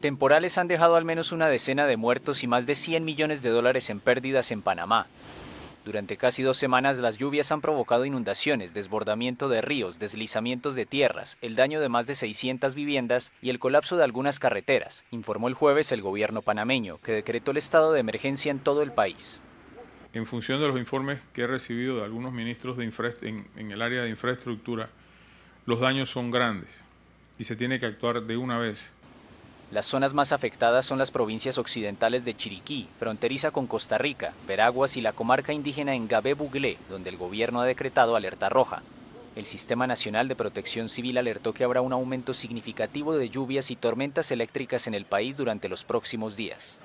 temporales han dejado al menos una decena de muertos y más de 100 millones de dólares en pérdidas en Panamá. Durante casi dos semanas las lluvias han provocado inundaciones, desbordamiento de ríos, deslizamientos de tierras, el daño de más de 600 viviendas y el colapso de algunas carreteras, informó el jueves el gobierno panameño, que decretó el estado de emergencia en todo el país. En función de los informes que he recibido de algunos ministros de en el área de infraestructura, los daños son grandes y se tiene que actuar de una vez las zonas más afectadas son las provincias occidentales de Chiriquí, fronteriza con Costa Rica, Veraguas y la comarca indígena Engabé Buglé, donde el gobierno ha decretado alerta roja. El Sistema Nacional de Protección Civil alertó que habrá un aumento significativo de lluvias y tormentas eléctricas en el país durante los próximos días.